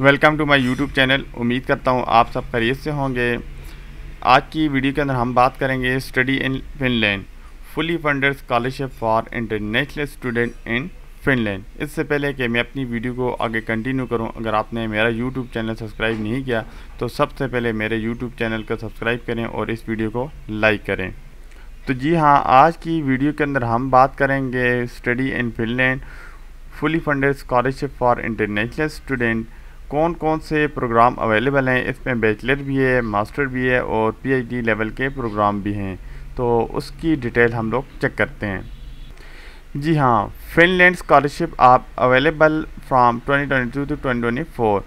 Welcome to my YouTube channel उम्मीद करता हूँ आप सब खरीद से होंगे आज की वीडियो के अंदर हम बात करेंगे study in Finland fully funded scholarship for international student in Finland इससे पहले कि मैं अपनी वीडियो को आगे कंटिन्यू करूँ अगर आपने मेरा यूट्यूब चैनल सब्सक्राइब नहीं किया तो सबसे पहले मेरे यूट्यूब चैनल को सब्सक्राइब करें और इस वीडियो को लाइक करें तो जी हाँ आज की वीडियो के अंदर हम बात करेंगे study in Finland fully funded scholarship for international student कौन कौन से प्रोग्राम अवेलेबल हैं इसमें बैचलर भी है मास्टर भी है और पी लेवल के प्रोग्राम भी हैं तो उसकी डिटेल हम लोग चेक करते हैं जी हाँ फिनलैंड स्कॉलरशिप आप available from 2022 to 2024। Twenty four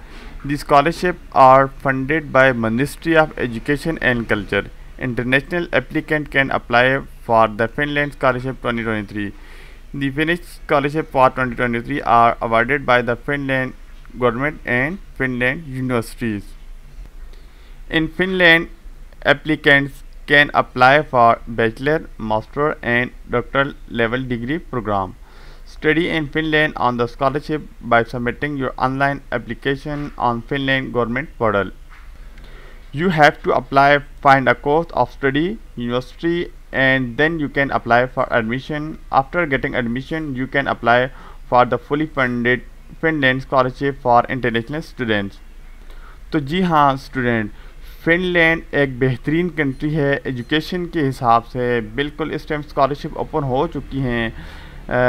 the scholarship are funded by ministry of education and culture international applicant can apply for the Finland scholarship twenty twenty three Finnish scholarship for twenty twenty three are awarded by the Finland government and Finland universities. In Finland, applicants can apply for bachelor, master and doctoral level degree program. Study in Finland on the scholarship by submitting your online application on Finland government portal. You have to apply, find a course of study, university and then you can apply for admission. After getting admission, you can apply for the fully funded Finland scholarship for international students तो जी हाँ student Finland एक बेहतरीन country है education के हिसाब से बिल्कुल इस टाइम स्कॉलरशिप ओपन हो चुकी हैं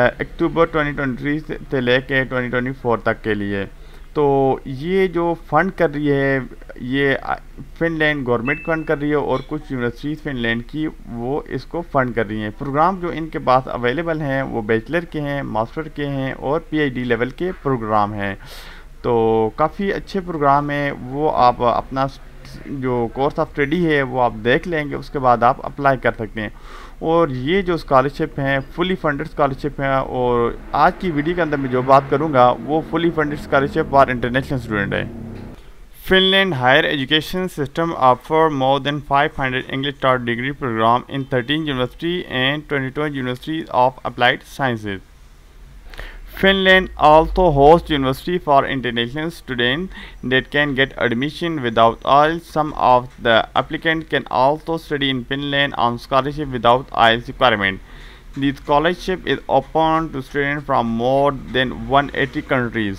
अक्टूबर 2023 से लेके 2024 तक के लिए तो ये जो फंड कर रही है ये फिनलैंड गवर्नमेंट फंड कर रही है और कुछ यूनिवर्सिटीज़ फिनलैंड की वो इसको फंड कर रही हैं प्रोग्राम जो इनके पास अवेलेबल हैं वो बैचलर के हैं मास्टर के हैं और पीएचडी लेवल के प्रोग्राम हैं तो काफ़ी अच्छे प्रोग्राम हैं वो आप अपना जो कोर्स ऑफ स्टडी है वो आप देख लेंगे उसके बाद आप अप्लाई कर सकते हैं और ये जो स्कॉलरशिप हैं फुली फंडेड स्कॉलरशिप हैं और आज की वीडियो के अंदर मैं जो बात करूँगा वो fully funded scholarship for international student है Finland higher education system offer more than 500 English taught degree program in 13 university and 22 universities of applied sciences Finland also hosts university for international students that can get admission without IELTS. Some of the applicants can also study in Finland on scholarship without IELTS requirement. The scholarship is open to students from more than 180 countries.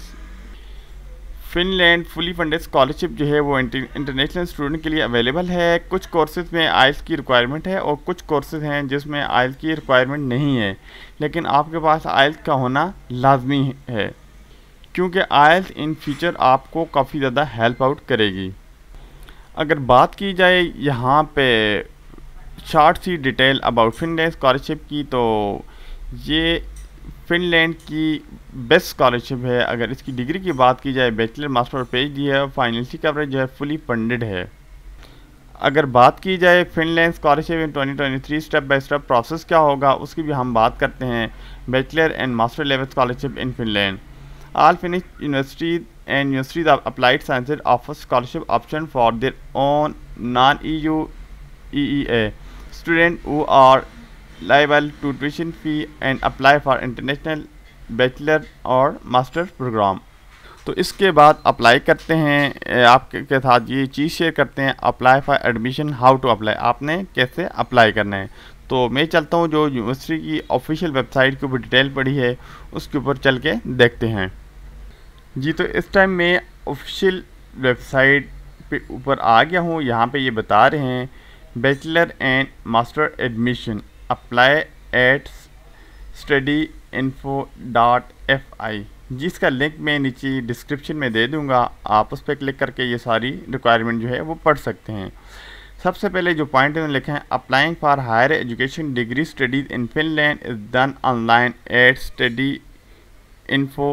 Finland fully funded scholarship जो है वो international student के लिए available है कुछ courses में आइल्स की requirement है और कुछ कोर्सेज हैं जिसमें आयल्स की रिक्वायरमेंट नहीं है लेकिन आपके पास आयल्स का होना लाजमी है क्योंकि आयल्स इन फ्यूचर आपको काफ़ी ज़्यादा हेल्प आउट करेगी अगर बात की जाए यहाँ पे शार्ट सी डिटेल अबाउट फिनलैंड स्कॉलरशिप की तो ये फिनलैंड की बेस्ट स्कॉलरशिप है अगर इसकी डिग्री की बात की जाए बैचलर मास्टर पेज डी है फाइनेंशियल कवरेज जो है फुली फंडेड है अगर बात की जाए Finland scholarship in 2023 step by step process क्या होगा उसकी भी हम बात करते हैं bachelor and master level scholarship in Finland all Finnish universities and universities of applied science offer scholarship option for their own non E U E E A student वो are liable to tuition fee and apply for international bachelor और master program तो इसके बाद apply करते हैं आपके साथ ये चीज़ शेयर करते हैं apply for admission how to apply आपने कैसे अप्लाई करना है तो मैं चलता हूँ जो यूनिवर्सिटी की ऑफिशियल वेबसाइट के ऊपर डिटेल पड़ी है उसके ऊपर चल के देखते हैं जी तो इस टाइम मैं ऑफिशियल वेबसाइट पे ऊपर आ गया हूँ यहाँ पे ये बता रहे हैं bachelor and master admission apply at study info dot F I जिसका लिंक मैं नीचे डिस्क्रिप्शन में दे दूंगा आप उस पर क्लिक करके ये सारी रिक्वायरमेंट जो है वो पढ़ सकते हैं सबसे पहले जो पॉइंट उन्होंने लिखे हैं applying for higher education degree studies in Finland is done online at study info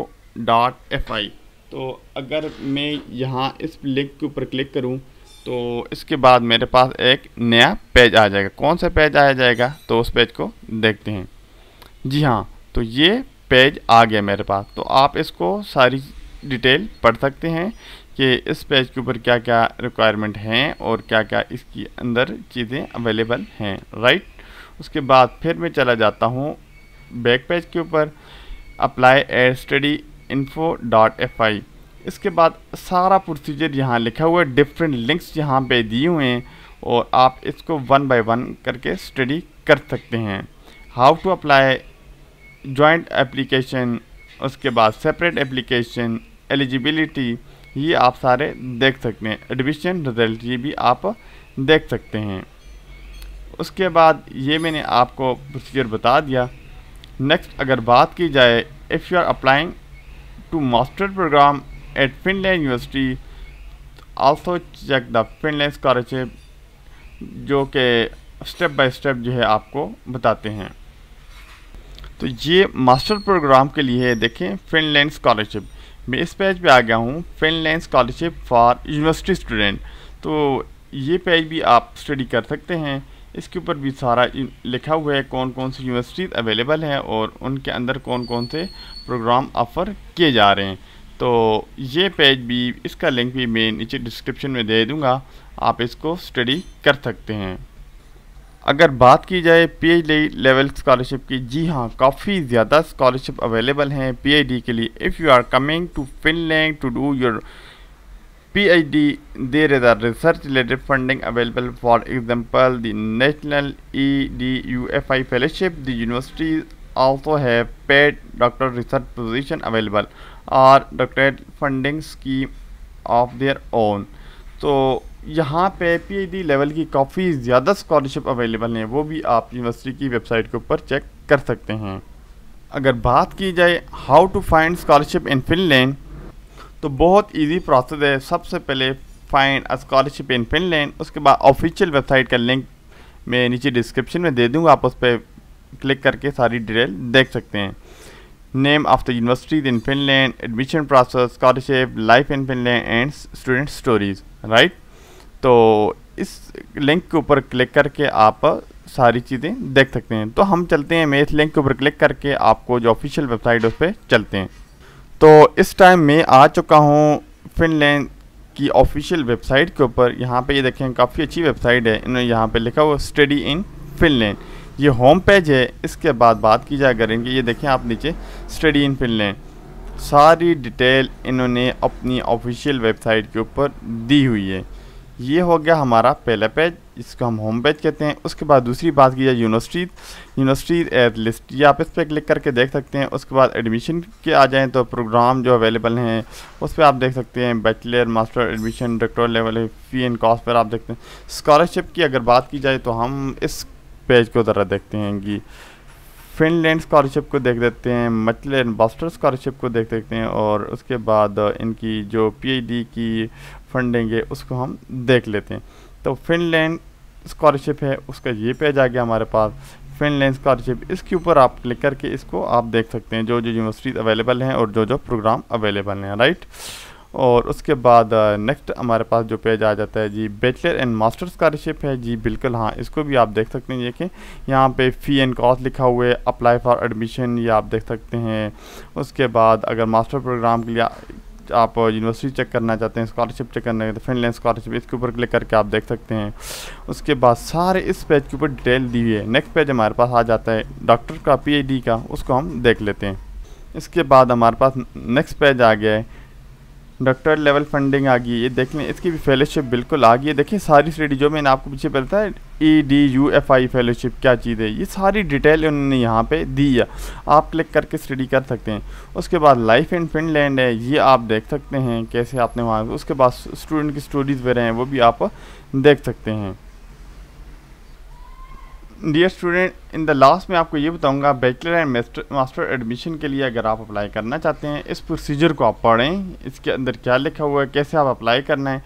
dot F I तो अगर मैं यहाँ इस लिंक के ऊपर क्लिक करूँ तो इसके बाद मेरे पास एक नया पेज आ जाएगा कौन सा पेज आ जाएगा तो उस पेज को देखते हैं जी हाँ तो ये पेज आ गया मेरे पास तो आप इसको सारी डिटेल पढ़ सकते हैं कि इस पेज के ऊपर क्या क्या रिक्वायरमेंट हैं और क्या क्या इसके अंदर चीज़ें अवेलेबल हैं राइट उसके बाद फिर मैं चला जाता हूँ बैक पेज के ऊपर apply at study info dot F I इसके बाद सारा प्रोसीजर यहाँ लिखा हुआ है डिफरेंट लिंक्स यहाँ पे दिए हुए हैं और आप इसको वन बाय वन करके स्टडी कर सकते हैं how to apply joint application उसके बाद सेपरेट एप्लीकेशन एलिजिबिलिटी ये आप सारे देख सकते हैं एडमिशन रिजल्ट ये भी आप देख सकते हैं उसके बाद ये मैंने आपको प्रोसीजर बता दिया नेक्स्ट अगर बात की जाए if you are applying to master program at Finland University also check the Finland scholarship जो कि स्टेप by स्टेप जो है आपको बताते हैं तो ये मास्टर प्रोग्राम के लिए देखें फिनलैंड स्कॉलरशिप मैं इस पेज पे आ गया हूँ Finland scholarship for university student तो ये पेज भी आप स्टडी कर सकते हैं इसके ऊपर भी सारा लिखा हुआ है कौन कौन सी यूनिवर्सिटीज़ अवेलेबल हैं और उनके अंदर कौन कौन से प्रोग्राम ऑफ़र किए जा रहे हैं तो ये पेज भी इसका लिंक भी मैं नीचे डिस्क्रिप्शन में दे दूँगा आप इसको स्टडी कर सकते हैं अगर बात की जाए डी लेवल स्कॉलरशिप की जी हाँ काफ़ी ज़्यादा स्कॉलरशिप अवेलेबल हैं डी के लिए if you are coming to Finland to do your research related funding available for example the national E D U F I fellowship the universities also have paid doctor research position available or doctorate funding scheme of their own तो यहाँ पे D level की काफ़ी ज़्यादा scholarship available हैं वो भी आप यूनिवर्सिटी की वेबसाइट के ऊपर चेक कर सकते हैं अगर बात की जाए how to find scholarship in Finland तो बहुत इजी प्रोसेस है सबसे पहले find a scholarship in Finland उसके बाद ऑफिशियल वेबसाइट का लिंक मैं नीचे डिस्क्रिप्शन में दे दूँगा आप उस पर क्लिक करके सारी डिटेल देख सकते हैं name of the universities in Finland admission process scholarship life in Finland and student stories right तो इस लिंक के ऊपर क्लिक करके आप सारी चीज़ें देख सकते हैं तो हम चलते हैं मैं इस लिंक के ऊपर क्लिक करके आपको जो ऑफिशियल वेबसाइट है उस पर चलते हैं तो इस टाइम मैं आ चुका हूँ फिनलैंड की ऑफिशियल वेबसाइट के ऊपर यहाँ पे ये देखें काफ़ी अच्छी वेबसाइट है इन्होंने यहाँ पे लिखा हुआ स्टडी इन फिनलैंड ये होम पेज है इसके बाद बात की जाए करेंगे ये देखें आप नीचे स्टडी इन फिल्म लें सारी डिटेल इन्होंने अपनी ऑफिशियल वेबसाइट के ऊपर दी हुई है ये हो गया हमारा पहला पेज इसको हम होम पेज कहते हैं उसके बाद दूसरी बात की जाए यूनिवर्सिटी यूनिवर्सिटी एज लिस्ट ये आप इस पर क्लिक करके देख सकते हैं उसके बाद एडमिशन के आ जाएँ तो प्रोग्राम जो अवेलेबल हैं उस पर आप देख सकते हैं bachelor master admission doctor level fee and cost पर आप देखते हैं स्कॉलरशिप की अगर बात की जाए तो हम इस पेज को ज़रा देखते हैं कि फिनलैंड स्कॉलरशिप को देख देते हैं मचलैंड बास्टर स्कॉलरशिप को देख देखते हैं और उसके बाद इनकी जो पीएचडी की फंडिंग है उसको हम देख लेते हैं तो फिनलैंड स्कॉलरशिप है उसका ये पेज आ गया हमारे पास फिनलैंड स्कॉलरशिप इसके ऊपर आप क्लिक करके इसको आप देख सकते हैं जो जो यूनिवर्सिटीज़ अवेलेबल हैं और जो जो प्रोग्राम अवेलेबल हैं राइट और उसके बाद नेक्स्ट हमारे पास जो पेज आ जाता है जी बैचलर एंड मास्टर स्कॉलरशिप है जी बिल्कुल हाँ इसको भी आप देख सकते हैं देखें यहाँ पे फ़ी एंड कॉस्ट लिखा हुआ है अप्लाई फॉर एडमिशन ये आप देख सकते हैं उसके बाद अगर मास्टर प्रोग्राम के लिए आप यूनिवर्सिटी चेक करना चाहते हैं स्कॉलरशिप चेक करना चाहते हैं फिनलैंड स्कॉलरशिप इसके ऊपर क्लिक करके आप देख सकते हैं उसके बाद सारे इस पेज के ऊपर डिटेल दी हुई है नेक्स्ट पेज हमारे पास आ जाता है डॉक्टर का पीएचडी का उसको हम देख लेते हैं इसके बाद हमारे पास नेक्स्ट पेज आ गया है डॉक्टर लेवल फंडिंग आ गई ये देख लें इसकी भी फेलोशिप बिल्कुल आ गई है देखिए सारी स्टडी जो मैंने आपको पीछे पता है E D U F I fellowship क्या चीज़ है ये सारी डिटेल उन्होंने यहाँ पे दी है आप क्लिक करके स्टडी कर सकते हैं उसके बाद लाइफ इन फिनलैंड है ये आप देख सकते हैं कैसे आपने वहाँ उसके बाद स्टूडेंट की स्टोरीज वगैरह हैं वो भी आप देख सकते हैं dear student in the last में आपको ये बताऊंगा बैचलर एंड मास्टर एडमिशन के लिए अगर आप अप्लाई करना चाहते हैं इस प्रोसीजर को आप पढ़ें इसके अंदर क्या लिखा हुआ है कैसे आप अप्लाई करना है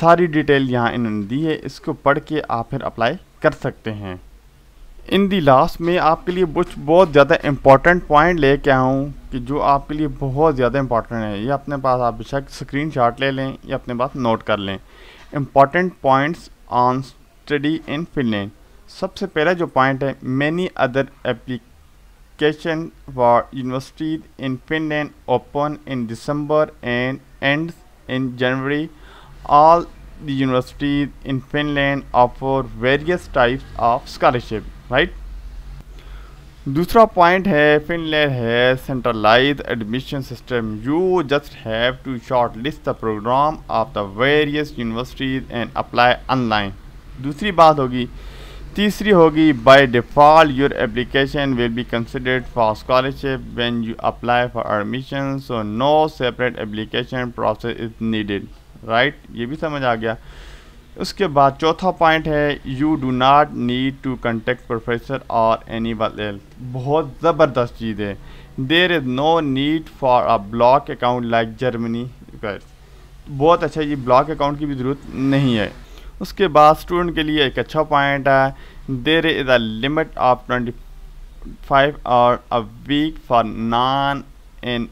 सारी डिटेल यहाँ इन्होंने दी है इसको पढ़ के आप फिर अप्लाई कर सकते हैं इन दी लास्ट में आपके लिए कुछ बहुत ज़्यादा इंपॉर्टेंट पॉइंट लेके आया आऊँ कि जो आपके लिए बहुत ज़्यादा इंपॉर्टेंट है ये अपने पास आप बेशक स्क्रीन शॉट ले लें या अपने पास नोट कर लें important points on study in Finland सबसे पहला जो पॉइंट है many other application for universities in Finland open in December and and in January all the universities in Finland offer various types of scholarship right दूसरा point है Finland है centralize admission system you just have to short list the program of the various universities and apply online दूसरी बात होगी तीसरी होगी by default your application will be considered for scholarship when you apply for admission so no separate application process is needed right ये भी समझ आ गया उसके बाद चौथा पॉइंट है you do not need to contact professor और एनी एल्स बहुत ज़बरदस्त चीज़ है there is no need for a block account like Germany बहुत अच्छा ये ब्लॉक अकाउंट की भी ज़रूरत नहीं है उसके बाद स्टूडेंट के लिए एक अच्छा पॉइंट है there is a limit of twenty five hour a week for non in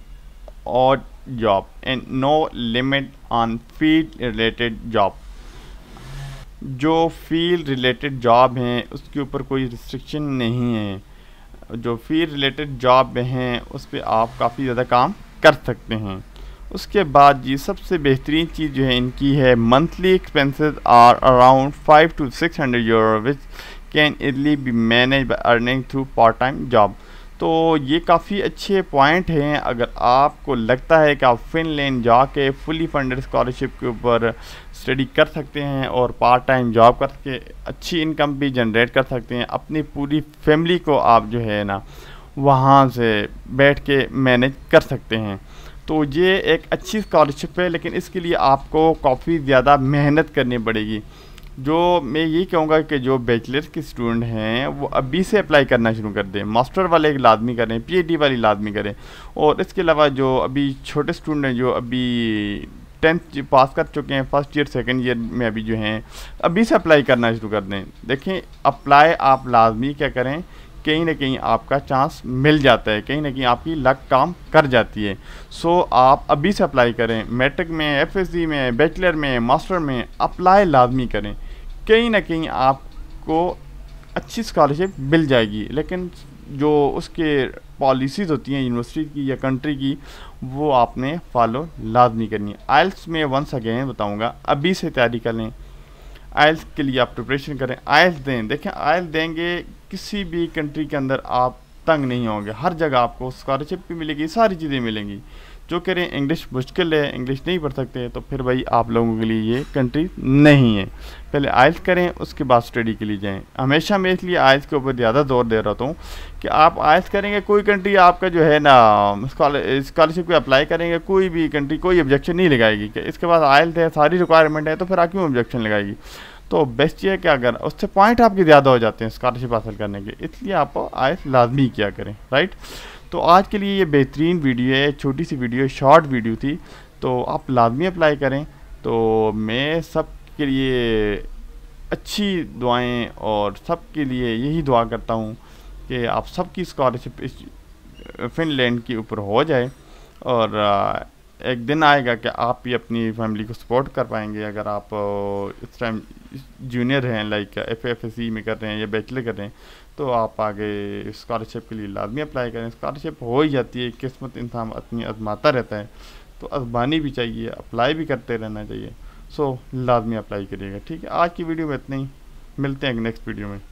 odd job in no limit on field related job जो फील्ड रिलेटेड जॉब हैं उसके ऊपर कोई रिस्ट्रिक्शन नहीं है जो फील्ड रिलेटेड जॉब हैं उस पर आप काफ़ी ज़्यादा काम कर सकते हैं उसके बाद जी सबसे बेहतरीन चीज़ जो है इनकी है monthly expenses are around five to six hundred euro which can easily be manage by earning through part time job तो ये काफ़ी अच्छे पॉइंट हैं अगर आपको लगता है कि आप फिनलैंड जाके फुली फंडेड स्कॉलरशिप के ऊपर स्टडी कर सकते हैं और पार्ट टाइम जॉब करके अच्छी इनकम भी जनरेट कर सकते हैं अपनी पूरी फैमिली को आप जो है ना वहाँ से बैठ के मैनेज कर सकते हैं तो ये एक अच्छी स्कॉलरशिप है लेकिन इसके लिए आपको काफ़ी ज़्यादा मेहनत करनी पड़ेगी जो मैं ये कहूँगा कि जो बैचलर्स के स्टूडेंट हैं वो अभी से अप्लाई करना शुरू कर दें मास्टर वाले लाजमी करें पीएचडी वाली लाजमी करें और इसके अलावा जो अभी छोटे स्टूडेंट हैं जो अभी टेंथ पास कर चुके हैं फर्स्ट ईयर सेकेंड ईयर में अभी जो हैं अभी से अप्लाई करना शुरू कर दें देखें अप्लाई आप लाजमी क्या करें कहीं ना कहीं आपका चांस मिल जाता है कहीं ना कहीं आपकी लक काम कर जाती है सो आप अभी से अप्लाई करें मेट्रिक में एफ में बैचलर में मास्टर में अप्लाई लाजमी करें कहीं ना कहीं आपको अच्छी स्कॉलरशिप मिल जाएगी लेकिन जो उसके पॉलिसीज़ होती हैं यूनिवर्सिटी की या कंट्री की वो आपने फॉलो लाजमी करनी है आयल्स में वंस अगेन बताऊँगा अभी से तैयारी कर लें आइल्स के लिए आप प्रिपरेशन करें आइल्स दें देखें आयल्स देंगे किसी भी कंट्री के अंदर आप तंग नहीं होंगे हर जगह आपको स्कॉलरशिप भी मिलेगी सारी चीज़ें मिलेंगी जो कह रहे हैं इंग्लिश मुश्किल है इंग्लिश नहीं पढ़ सकते तो फिर भाई आप लोगों के लिए ये कंट्री नहीं है पहले आयल्स करें उसके बाद स्टडी के लिए जाएं हमेशा मैं इसलिए आयल्स के ऊपर ज़्यादा जोर दे रहा हूँ कि आप आयल्स करेंगे कोई कंट्री आपका जो है ना स्कॉलरशिप को अप्लाई करेंगे कोई भी कंट्री कोई ऑब्जेक्शन नहीं लगाएगी इसके बाद आयल्स है सारी रिक्वायरमेंट है तो फिर आप क्यों ऑब्जेक्शन लगाएगी तो बेस्ट ये है कि अगर उससे पॉइंट आपके ज़्यादा हो जाते हैं स्कॉलरशिप हासिल करने के इसलिए आप आयस लाजमी किया करें राइट तो आज के लिए ये बेहतरीन वीडियो है छोटी सी वीडियो शॉर्ट वीडियो थी तो आप लाजमी अप्लाई करें तो मैं सब के लिए अच्छी दुआएं और सब के लिए यही दुआ करता हूँ कि आप सबकी स्कॉलरशिप इस फिनलैंड के ऊपर हो जाए और एक दिन आएगा कि आप भी अपनी फैमिली को सपोर्ट कर पाएंगे अगर आप इस टाइम जूनियर हैं लाइक एफ एफ सी में कर रहे हैं या बैचलर कर रहे हैं तो आप आगे स्कॉलरशिप के लिए लाजमी अप्लाई करें स्कॉलरशिप हो ही जाती है किस्मत इंसान अपनी आजमाता रहता है तो आजमानी भी चाहिए अप्लाई भी करते रहना चाहिए सो लाजमी अप्लाई करिएगा ठीक है आज की वीडियो में इतना ही मिलते हैं नेक्स्ट वीडियो में